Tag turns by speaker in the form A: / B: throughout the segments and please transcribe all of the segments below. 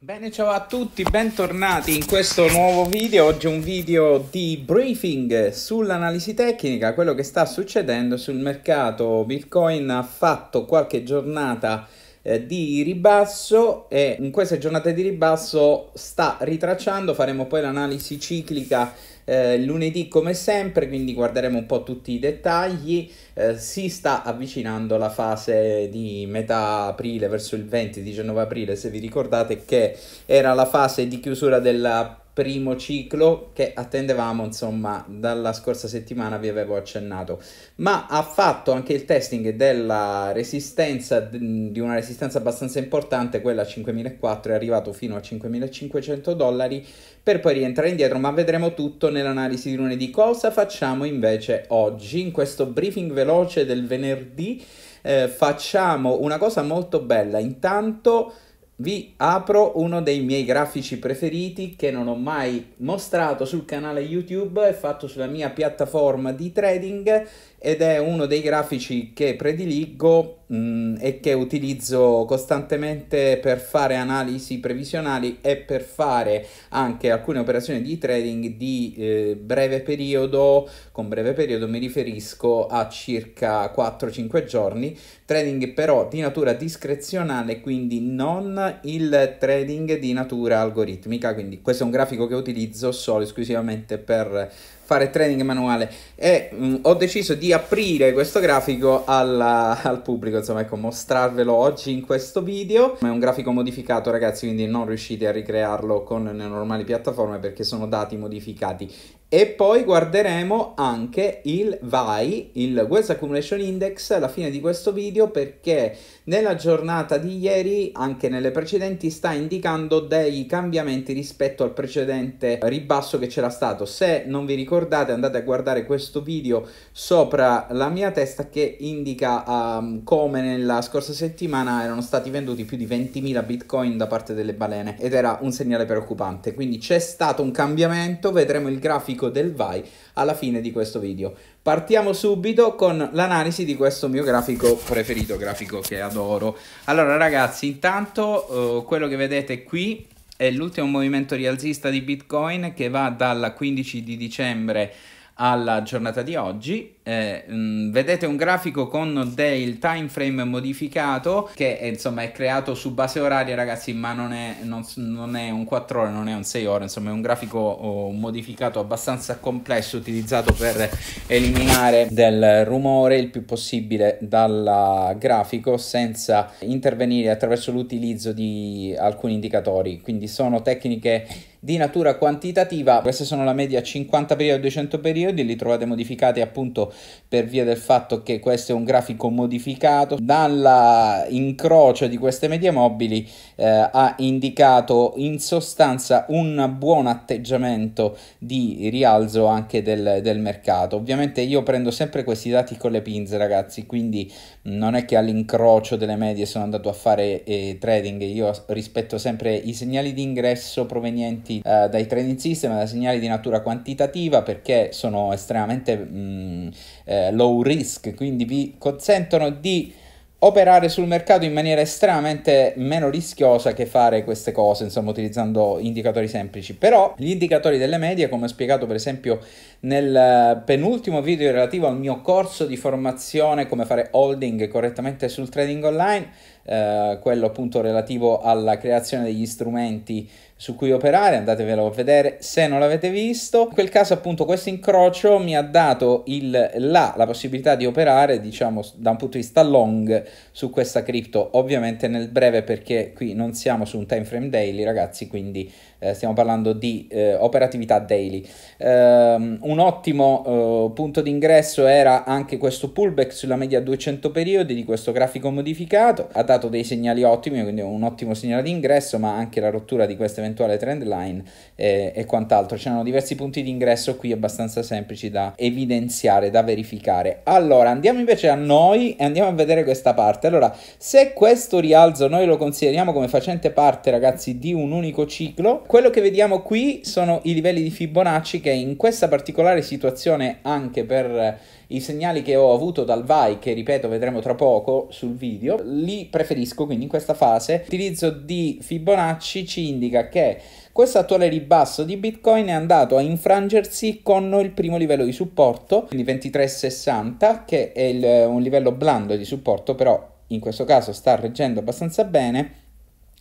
A: Bene, ciao a tutti, bentornati in questo nuovo video. Oggi un video di briefing sull'analisi tecnica, quello che sta succedendo sul mercato Bitcoin ha fatto qualche giornata eh, di ribasso e in queste giornate di ribasso sta ritracciando, faremo poi l'analisi ciclica eh, lunedì come sempre, quindi guarderemo un po' tutti i dettagli. Eh, si sta avvicinando la fase di metà aprile verso il 20-19 aprile, se vi ricordate che era la fase di chiusura della primo ciclo che attendevamo, insomma, dalla scorsa settimana vi avevo accennato, ma ha fatto anche il testing della resistenza, di una resistenza abbastanza importante, quella a 5004, è arrivato fino a 5500 dollari per poi rientrare indietro, ma vedremo tutto nell'analisi di lunedì. Cosa facciamo invece oggi, in questo briefing veloce del venerdì? Eh, facciamo una cosa molto bella, intanto vi apro uno dei miei grafici preferiti che non ho mai mostrato sul canale YouTube, è fatto sulla mia piattaforma di trading ed è uno dei grafici che prediligo mh, mm, e che utilizzo costantemente per fare analisi previsionali e per fare anche alcune operazioni di trading di eh, breve periodo, con breve periodo mi riferisco a circa 4-5 giorni, trading però di natura discrezionale, quindi non il trading di natura algoritmica, quindi questo è un grafico che utilizzo solo esclusivamente per fare trading manuale e mh, mm, ho deciso di aprire questo grafico alla, al pubblico insomma ecco mostrarvelo oggi in questo video è un grafico modificato ragazzi quindi non riuscite a ricrearlo con le normali piattaforme perché sono dati modificati e poi guarderemo anche il VAI, il Wealth Accumulation Index, alla fine di questo video perché nella giornata di ieri, anche nelle precedenti, sta indicando dei cambiamenti rispetto al precedente ribasso che c'era stato. Se non vi ricordate andate a guardare questo video sopra la mia testa che indica um, come nella scorsa settimana erano stati venduti più di 20.000 bitcoin da parte delle balene ed era un segnale preoccupante. Quindi c'è stato un cambiamento, vedremo il grafico grafico del VAI alla fine di questo video. Partiamo subito con l'analisi di questo mio grafico preferito, grafico che adoro. Allora ragazzi, intanto eh, quello che vedete qui è l'ultimo movimento rialzista di Bitcoin che va dal 15 di dicembre alla giornata di oggi eh, mm, vedete un grafico con del time frame modificato che è, eh, insomma è creato su base oraria ragazzi ma non è, non, non è un 4 ore non è un 6 ore insomma è un grafico oh, modificato abbastanza complesso utilizzato per eliminare del rumore il più possibile dal grafico senza intervenire attraverso l'utilizzo di alcuni indicatori quindi sono tecniche di natura quantitativa queste sono la media 50 periodi 200 periodi li trovate modificati appunto per via del fatto che questo è un grafico modificato. Dalla incrocio di queste medie mobili eh, ha indicato in sostanza un buon atteggiamento di rialzo anche del, del, mercato. Ovviamente io prendo sempre questi dati con le pinze ragazzi, quindi non è che all'incrocio delle medie sono andato a fare eh, trading, io rispetto sempre i segnali di ingresso provenienti eh, dai trading system, da segnali di natura quantitativa perché sono estremamente... Mh, mm, eh, low risk, quindi vi consentono di operare sul mercato in maniera estremamente meno rischiosa che fare queste cose, insomma, utilizzando indicatori semplici. Però gli indicatori delle medie, come ho spiegato per esempio nel penultimo video relativo al mio corso di formazione come fare holding correttamente sul trading online, eh, quello appunto relativo alla creazione degli strumenti su cui operare, andatevelo a vedere se non l'avete visto. In quel caso appunto questo incrocio mi ha dato il, la, la possibilità di operare diciamo da un punto di vista long su questa cripto, ovviamente nel breve perché qui non siamo su un time frame daily ragazzi, quindi eh, stiamo parlando di eh, operatività daily. Um, un ottimo uh, punto d'ingresso era anche questo pullback sulla media 200 periodi di questo grafico modificato, ha dato dei segnali ottimi, quindi un ottimo segnale di ingresso, ma anche la rottura di questa eventuale trend line eh, e quant'altro. C'erano diversi punti di ingresso qui abbastanza semplici da evidenziare, da verificare. Allora, andiamo invece a noi e andiamo a vedere questa parte. Allora, se questo rialzo noi lo consideriamo come facente parte, ragazzi, di un unico ciclo, quello che vediamo qui sono i livelli di Fibonacci che in questa particolare situazione, anche per eh, i segnali che ho avuto dal VAI, che ripeto vedremo tra poco sul video, li preferisco, quindi in questa fase l'utilizzo di Fibonacci ci indica che questo attuale ribasso di Bitcoin è andato a infrangersi con il primo livello di supporto, quindi 2360, che è il, eh, un livello blando di supporto, però in questo caso sta reggendo abbastanza bene,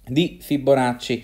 A: di Fibonacci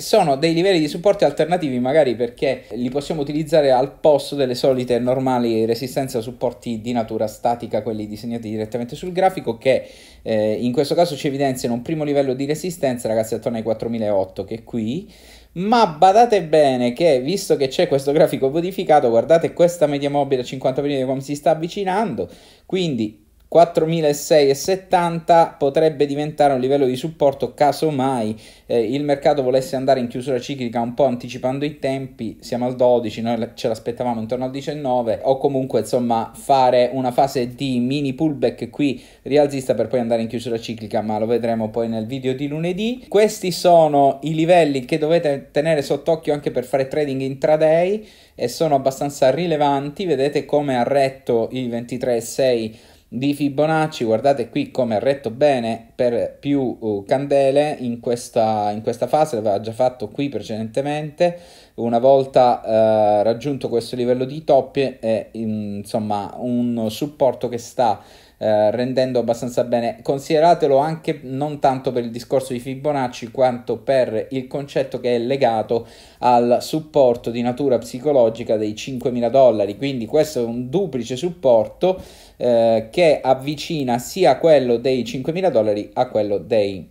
A: sono dei livelli di supporto alternativi magari perché li possiamo utilizzare al posto delle solite normali resistenze o supporti di natura statica, quelli disegnati direttamente sul grafico che eh, in questo caso ci evidenziano un primo livello di resistenza ragazzi attorno ai 4008 che è qui ma badate bene che visto che c'è questo grafico modificato guardate questa media mobile a 50 mm come si sta avvicinando quindi 4.670 potrebbe diventare un livello di supporto caso mai eh, il mercato volesse andare in chiusura ciclica un po' anticipando i tempi, siamo al 12, noi ce l'aspettavamo intorno al 19 o comunque insomma fare una fase di mini pullback qui rialzista per poi andare in chiusura ciclica, ma lo vedremo poi nel video di lunedì. Questi sono i livelli che dovete tenere sott'occhio anche per fare trading intraday e sono abbastanza rilevanti, vedete come ha retto il 23,6 di Fibonacci, guardate qui come ha retto bene per più uh, candele in questa, in questa fase, l'aveva già fatto qui precedentemente, una volta uh, raggiunto questo livello di toppie, è insomma un supporto che sta eh, rendendo abbastanza bene. Consideratelo anche non tanto per il discorso di Fibonacci quanto per il concetto che è legato al supporto di natura psicologica dei 5.000 dollari, quindi questo è un duplice supporto eh, che avvicina sia quello dei 5.000 dollari a quello dei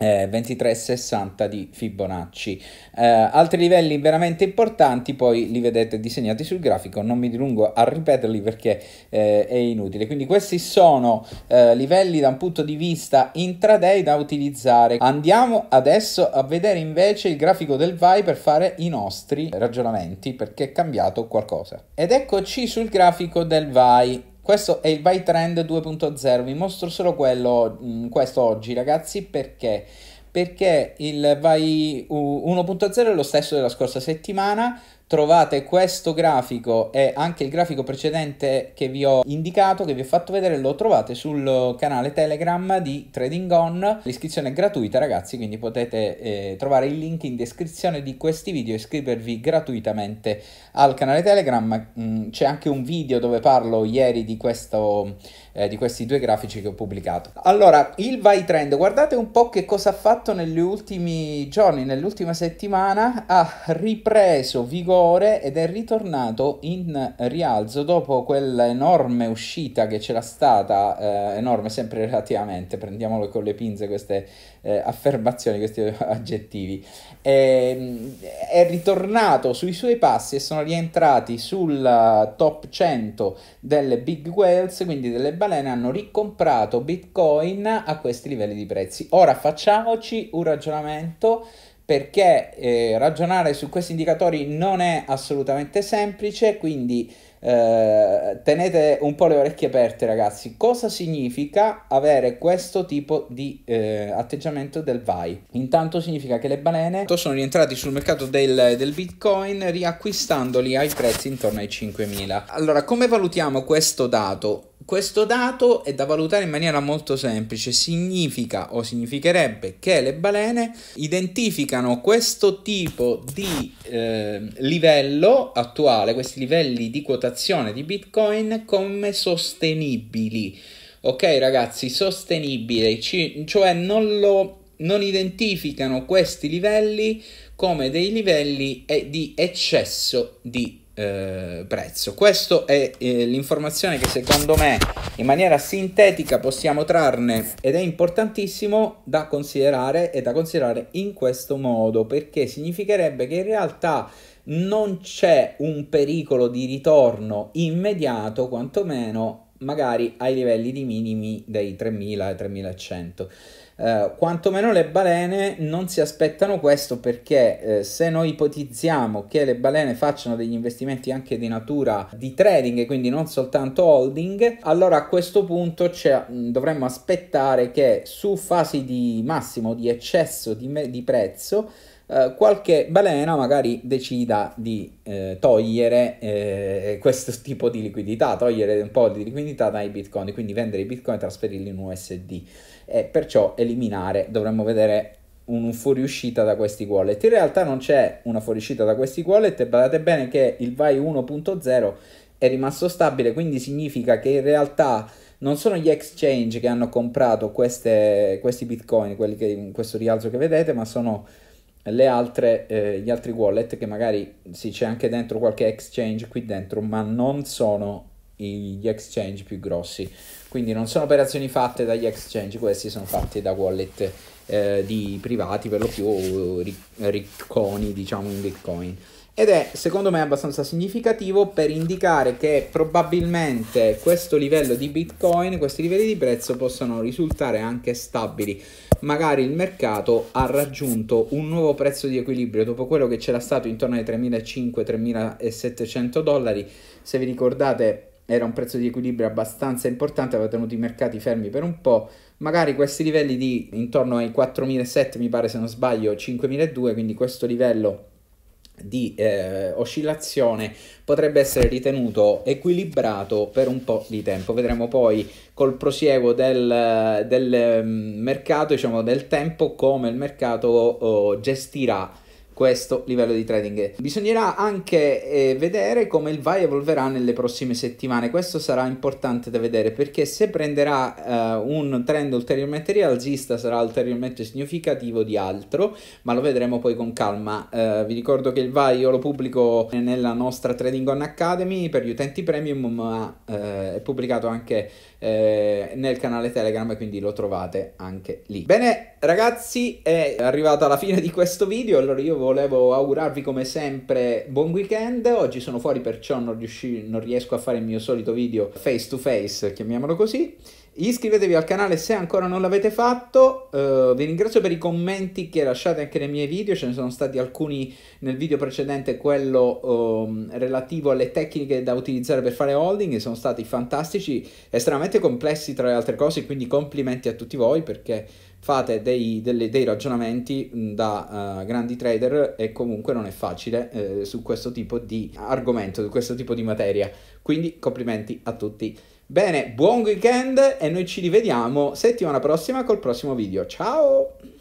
A: 23,60 eh, di Fibonacci. Eh, altri livelli veramente importanti poi li vedete disegnati sul grafico, non mi dilungo a ripeterli perché eh, è inutile. Quindi questi sono eh, livelli da un punto di vista intraday da utilizzare. Andiamo adesso a vedere invece il grafico del VAI per fare i nostri ragionamenti perché è cambiato qualcosa. Ed eccoci sul grafico del VAI. Questo è il Vai Trend 2.0, vi mostro solo quello, mm, questo oggi ragazzi perché? Perché il Vai 1.0 è lo stesso della scorsa settimana, trovate questo grafico e anche il grafico precedente che vi ho indicato, che vi ho fatto vedere, lo trovate sul canale Telegram di Trading On. L'iscrizione è gratuita ragazzi, quindi potete eh, trovare il link in descrizione di questi video e iscrivervi gratuitamente al canale Telegram. Mm, c'è anche un video dove parlo ieri di questo eh, di questi due grafici che ho pubblicato. Allora, il vai trend, guardate un po' che cosa ha fatto negli ultimi giorni, nell'ultima settimana, ha ripreso vigore ed è ritornato in rialzo dopo quell'enorme uscita che c'era stata, eh, enorme sempre relativamente, prendiamolo con le pinze queste eh, affermazioni, questi aggettivi, Ehm, è ritornato sui suoi passi e sono rientrati sul eh, top 100 delle big whales, quindi delle balene, hanno ricomprato bitcoin a questi livelli di prezzi. Ora facciamoci un ragionamento perché eh, ragionare su questi indicatori non è assolutamente semplice, quindi eh, tenete un po' le orecchie aperte ragazzi. Cosa significa avere questo tipo di eh, atteggiamento del VAI? Intanto significa che le balene sono rientrati sul mercato del, del Bitcoin riacquistandoli ai prezzi intorno ai 5.000. Allora, come valutiamo questo dato? Questo dato è da valutare in maniera molto semplice, significa o significherebbe che le balene identificano questo tipo di eh, livello attuale, questi livelli di quotazione di Bitcoin come sostenibili. Ok ragazzi, sostenibile, cioè non, lo, non identificano questi livelli come dei livelli eh, di eccesso di eh, prezzo. Questa è eh, l'informazione che secondo me in maniera sintetica possiamo trarne ed è importantissimo da considerare e da considerare in questo modo perché significherebbe che in realtà non c'è un pericolo di ritorno immediato quantomeno magari ai livelli di minimi dei 3000 3100 Uh, quantomeno le balene non si aspettano questo perché eh, se noi ipotizziamo che le balene facciano degli investimenti anche di natura di trading e quindi non soltanto holding, allora a questo punto mm, dovremmo aspettare che su fasi di massimo di eccesso di, di prezzo eh, qualche balena magari decida di eh, togliere eh, questo tipo di liquidità, togliere un po' di liquidità dai bitcoin, quindi vendere i bitcoin e trasferirli in USD e perciò eliminare, dovremmo vedere un fuoriuscita da questi wallet. In realtà non c'è una fuoriuscita da questi wallet e badate bene che il VAI 1.0 è rimasto stabile, quindi significa che in realtà non sono gli exchange che hanno comprato queste, questi bitcoin, quelli che, questo rialzo che vedete, ma sono le altre, eh, gli altri wallet che magari sì c'è anche dentro qualche exchange qui dentro ma non sono gli exchange più grossi quindi non sono operazioni fatte dagli exchange questi sono fatti da wallet eh, di privati per lo più ricconi, diciamo in Bitcoin. Ed è secondo me abbastanza significativo per indicare che probabilmente questo livello di Bitcoin, questi livelli di prezzo possono risultare anche stabili. Magari il mercato ha raggiunto un nuovo prezzo di equilibrio dopo quello che c'era stato intorno ai 3.500-3.700 dollari. Se vi ricordate era un prezzo di equilibrio abbastanza importante, aveva tenuto i mercati fermi per un po', magari questi livelli di intorno ai 4.700 mi pare se non sbaglio, 5.200, quindi questo livello di eh, oscillazione potrebbe essere ritenuto equilibrato per un po' di tempo. Vedremo poi col prosieguo del, del mm, mercato, diciamo del tempo, come il mercato oh, gestirà questo livello di trading. Bisognerà anche eh, vedere come il VAI evolverà nelle prossime settimane, questo sarà importante da vedere perché se prenderà eh, un trend ulteriormente rialzista sarà ulteriormente significativo di altro, ma lo vedremo poi con calma. Eh, vi ricordo che il VAI io lo pubblico nella nostra Trading On Academy per gli utenti premium, ma eh, è pubblicato anche eh, nel canale Telegram quindi lo trovate anche lì. Bene ragazzi, è arrivato alla fine di questo video, allora io voglio volevo augurarvi come sempre buon weekend. Oggi sono fuori, perciò non, riusci- non riesco a fare il mio solito video face to face, chiamiamolo così. Iscrivetevi al canale se ancora non l'avete fatto, uh, vi ringrazio per i commenti che lasciate anche nei miei video, ce ne sono stati alcuni nel video precedente, quello um, relativo alle tecniche da utilizzare per fare holding, sono stati fantastici, estremamente complessi tra le altre cose, quindi complimenti a tutti voi perché fate dei, delle, dei ragionamenti mm, da uh, grandi trader e comunque non è facile uh, su questo tipo di argomento, su questo tipo di materia, quindi complimenti a tutti. Bene, buon weekend e noi ci rivediamo settimana prossima col prossimo video. Ciao!